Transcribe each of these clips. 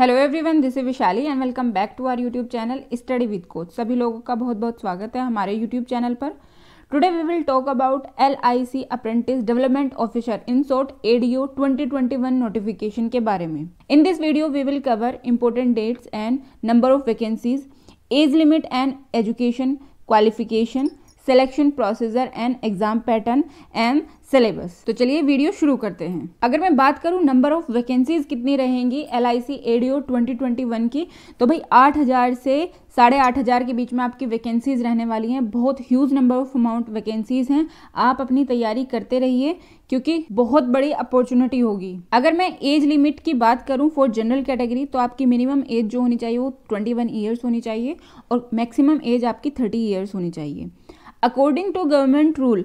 hello everyone this is Vishali and welcome back to our YouTube channel study with coach सभी लोगों का बहुत बहुत स्वागत है हमारे यूट्यूब चैनल पर today we will talk about L I C apprentice development officer in short twenty one notification के बारे में in this video we will cover important dates and number of vacancies age limit and education qualification selection procedure and exam pattern and syllabus तो चलिए video शुरू करते हैं अगर मैं बात करूं नंबर ऑफ वैकेंसीज कितनी रहेंगी L I C ADO twenty twenty one की तो भाई आठ हज़ार से साढ़े आठ हज़ार के बीच में आपकी वैकेंसीज रहने वाली हैं बहुत huge number of amount vacancies हैं आप अपनी तैयारी करते रहिए क्योंकि बहुत बड़ी अपॉर्चुनिटी होगी अगर मैं एज लिमिट की बात करूं फॉर जनरल कैटेगरी तो आपकी मिनिमम एज जो होनी चाहिए वो ट्वेंटी वन ईयर्स होनी चाहिए और मैक्सिमम एज आपकी थर्टी ईयर्स होनी चाहिए according to government rule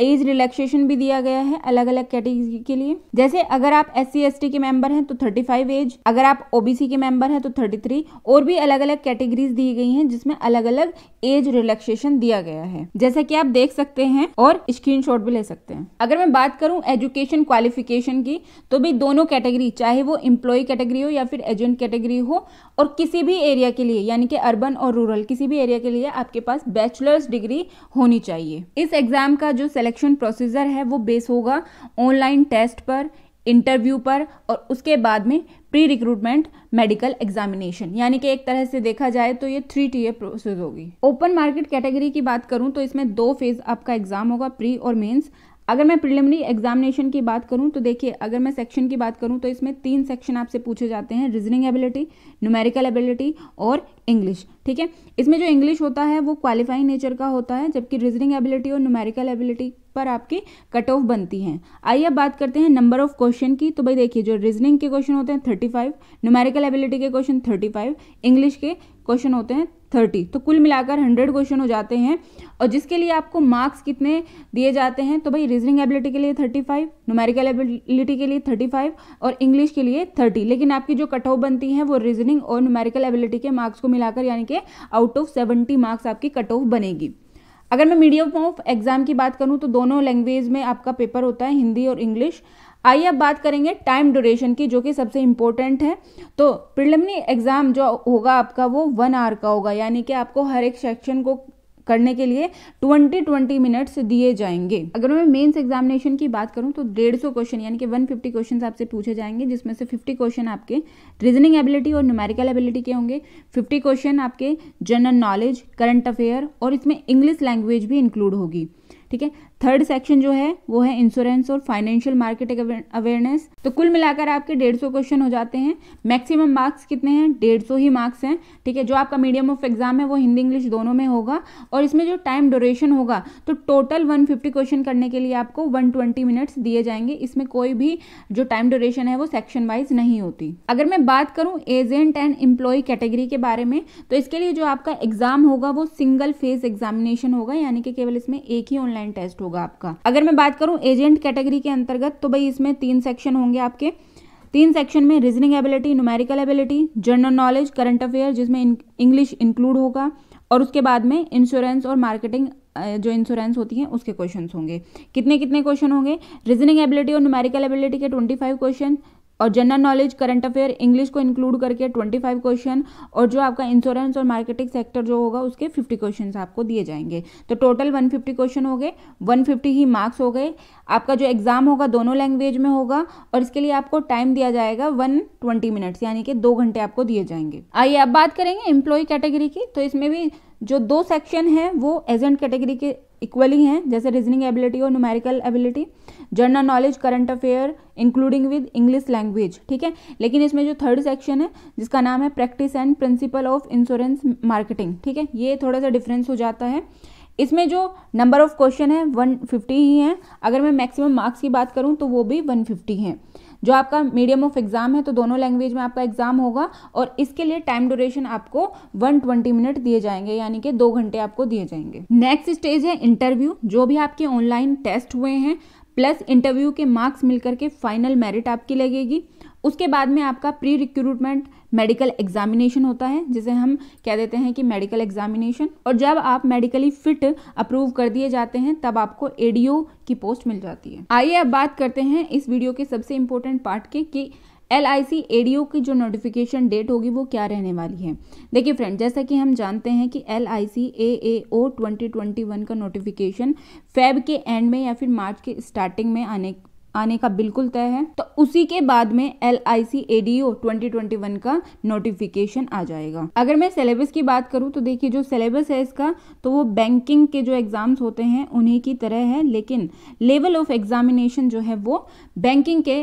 age relaxation भी दिया गया है अलग अलग कैटेगरी के लिए जैसे अगर आप एस सी के मेंबर हैं तो 35 एज अगर आप ओबीसी के मेंबर हैं तो 33 और भी अलग अलग कैटेगरीज दी गई हैं जिसमें अलग अलग एज रिलैक्सेशन दिया गया है जैसा कि आप देख सकते हैं और स्क्रीनशॉट भी ले सकते हैं अगर मैं बात करूं एजुकेशन क्वालिफिकेशन की तो भी दोनों कैटेगरी चाहे वो इम्प्लॉय कैटेगरी हो या फिर एजेंट कैटेगरी हो और किसी भी एरिया के लिए यानी कि अर्बन और रूरल किसी भी एरिया के लिए आपके पास बैचलर्स डिग्री होनी चाहिए इस एग्जाम का जो सिलेक्शन प्रोसीजर है वो बेस होगा ऑनलाइन टेस्ट पर इंटरव्यू पर और उसके बाद में प्री रिक्रूटमेंट मेडिकल एग्जामिनेशन यानी कि एक तरह से देखा जाए तो ये थ्री टी प्रोसेस होगी ओपन मार्केट कैटेगरी की बात करूं तो इसमें दो फेज आपका एग्जाम होगा प्री और मेंस अगर मैं प्रिलिमिनरी एग्जामिनेशन की बात करूं तो देखिए अगर मैं सेक्शन की बात करूं तो इसमें तीन सेक्शन आपसे पूछे जाते हैं रीजनिंग एबिलिटी न्यूमेरिकल एबिलिटी और इंग्लिश ठीक है इसमें जो इंग्लिश होता है वो क्वालिफाइंग नेचर का होता है जबकि रीजनिंग एबिलिटी और न्यूमेरिकल एबिलिटी पर आपकी कट ऑफ बनती है आइए अब बात करते हैं नंबर ऑफ क्वेश्चन की तो भाई देखिए जो रीजनिंग के क्वेश्चन होते हैं थर्टी फाइव न्यूमेरिकल एबिलिटी के क्वेश्चन थर्टी फाइव इंग्लिश के क्वेश्चन होते हैं थर्टी तो कुल मिलाकर हंड्रेड क्वेश्चन हो जाते हैं और जिसके लिए आपको मार्क्स कितने दिए जाते हैं तो भाई रीजनिंग एबिलिटी के लिए थर्टी फाइव नोमेरिकल एबिलिटी के लिए थर्टी फाइव और इंग्लिश के लिए थर्टी लेकिन आपकी जो कट ऑफ बनती है वो रीजनिंग और नोमेरिकल एबिलिटी के मार्क्स को मिलाकर यानी कि आउट ऑफ सेवेंटी मार्क्स आपकी कट ऑफ बनेगी अगर मैं मीडियम ऑफ एग्ज़ाम की बात करूँ तो दोनों लैंग्वेज में आपका पेपर होता है हिंदी और इंग्लिश आइए अब बात करेंगे टाइम ड्यूरेशन की जो कि सबसे इम्पोर्टेंट है तो प्रिलिमिनरी एग्ज़ाम जो होगा आपका वो वन आवर का होगा यानी कि आपको हर एक सेक्शन को करने के लिए 20 20 मिनट्स दिए जाएंगे अगर मैं मेंस एग्जामिनेशन की बात करूं तो 150 क्वेश्चन यानी कि 150 क्वेश्चन आपसे पूछे जाएंगे जिसमें से 50 क्वेश्चन आपके रीजनिंग एबिलिटी और न्यूमेरिकल एबिलिटी के होंगे 50 क्वेश्चन आपके जनरल नॉलेज करंट अफेयर और इसमें इंग्लिश लैंग्वेज भी इंक्लूड होगी ठीक है थर्ड सेक्शन जो है वो है इंश्योरेंस और फाइनेंशियल मार्केट अवेयरनेस तो कुल मिलाकर आपके डेढ़ सौ क्वेश्चन हो जाते हैं मैक्सिमम मार्क्स कितने हैं डेढ़ सौ ही मार्क्स हैं ठीक है जो आपका मीडियम ऑफ एग्जाम है वो हिंदी इंग्लिश दोनों में होगा और इसमें जो टाइम ड्यूरेशन होगा तो टोटल वन फिफ्टी क्वेश्चन करने के लिए आपको वन ट्वेंटी मिनट्स दिए जाएंगे इसमें कोई भी जो टाइम ड्यूरेशन है वो सेक्शन वाइज नहीं होती अगर मैं बात करूँ एजेंट एंड एम्प्लॉय कैटेगरी के बारे में तो इसके लिए जो आपका एग्जाम होगा वो सिंगल फेज एग्जामिनेशन होगा यानी कि केवल इसमें एक ही ऑनलाइन टेस्ट होगा होगा आपका अगर मैं बात करूँ एजेंट कैटेगरी के अंतर्गत तो भाई इसमें तीन सेक्शन होंगे आपके तीन सेक्शन में reasoning ability numerical ability general knowledge current affair जिसमें इंग्लिश इंक्लूड होगा और उसके बाद में इंश्योरेंस और मार्केटिंग जो इंश्योरेंस होती है उसके क्वेश्चंस होंगे कितने कितने क्वेश्चन होंगे रीजनिंग एबिलिटी और न्यूमेरिकल एबिलिटी के 25 क्वेश्चन और general knowledge current affair English को इंक्लूड करके ट्वेंटी फाइव क्वेश्चन और जो आपका इंश्योरेंस और मार्केटिंग सेक्टर जो होगा उसके फिफ्टी क्वेश्चन आपको दिए जाएंगे तो टोटल वन फिफ्टी क्वेश्चन हो गए वन फिफ्टी ही मार्क्स हो गए आपका जो एग्ज़ाम होगा दोनों लैंग्वेज में होगा और इसके लिए आपको टाइम दिया जाएगा वन ट्वेंटी मिनट्स यानी कि दो घंटे आपको दिए जाएंगे आइए अब बात करेंगे एम्प्लॉय कैटेगरी की तो इसमें भी जो दो सेक्शन हैं वो एजेंट कैटेगरी के इक्वली हैं जैसे रीजनिंग एबिलिटी और numerical ability general knowledge current affair including with English language ठीक है लेकिन इसमें जो थर्ड सेक्शन है जिसका नाम है practice and principle of insurance marketing ठीक है ये थोड़ा सा डिफरेंस हो जाता है इसमें जो नंबर ऑफ क्वेश्चन है 150 ही हैं अगर मैं मैक्सिमम मार्क्स की बात करूं तो वो भी 150 हैं जो आपका मीडियम ऑफ एग्ज़ाम है तो दोनों लैंग्वेज में आपका एग्ज़ाम होगा और इसके लिए टाइम ड्यूरेशन आपको 120 मिनट दिए जाएंगे यानी कि दो घंटे आपको दिए जाएंगे नेक्स्ट स्टेज है इंटरव्यू जो भी आपके ऑनलाइन टेस्ट हुए हैं प्लस इंटरव्यू के मार्क्स मिलकर के फाइनल मेरिट आपकी लगेगी उसके बाद में आपका प्री रिक्रूटमेंट मेडिकल एग्जामिनेशन होता है जिसे हम कह देते हैं कि मेडिकल एग्जामिनेशन और जब आप मेडिकली फिट अप्रूव कर दिए जाते हैं तब आपको एडीओ की पोस्ट मिल जाती है आइए अब बात करते हैं इस वीडियो के सबसे इम्पोर्टेंट पार्ट के कि एल आई सी ओ की जो नोटिफिकेशन डेट होगी वो क्या रहने वाली है देखिए फ्रेंड जैसा कि हम जानते हैं कि L I C A A O twenty twenty one का नोटिफिकेशन फेब के एंड में या फिर मार्च के स्टार्टिंग में आने आने का बिल्कुल तय है तो उसी के बाद में L I C A D O twenty twenty one का नोटिफिकेशन आ जाएगा अगर मैं सिलेबस की बात करूँ तो देखिए जो सिलेबस है इसका तो वो बैंकिंग के जो एग्जाम्स होते हैं उन्हीं की तरह है लेकिन लेवल ऑफ एग्जामिनेशन जो है वो बैंकिंग के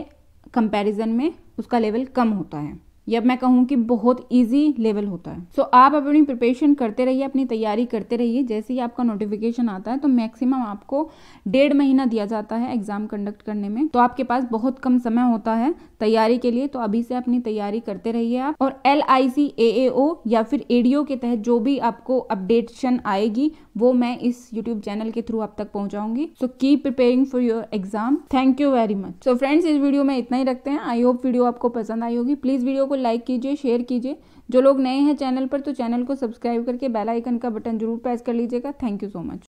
कंपैरिजन में उसका लेवल कम होता है या मैं कहूँ कि बहुत ईजी लेवल होता है सो so, आप अपनी प्रिपरेशन करते रहिए अपनी तैयारी करते रहिए जैसे ही आपका नोटिफिकेशन आता है तो मैक्सिमम आपको डेढ़ महीना दिया जाता है एग्जाम कंडक्ट करने में तो आपके पास बहुत कम समय होता है तैयारी के लिए तो अभी से अपनी तैयारी करते रहिए आप और L I C A A ओ या फिर ए डी ओ के तहत जो भी आपको अपडेटेशन आएगी वो मैं इस यूट्यूब चैनल के थ्रू आप तक पहुंचाऊंगी so keep preparing for your exam thank you very much so friends इस वीडियो में इतना ही रखते हैं आई होप वीडियो आपको पसंद आई होगी प्लीज़ वीडियो को लाइक कीजिए शेयर कीजिए जो लोग नए हैं चैनल पर तो चैनल को सब्सक्राइब करके बेल आइकन का बटन जरूर प्रेस कर लीजिएगा थैंक यू सो मच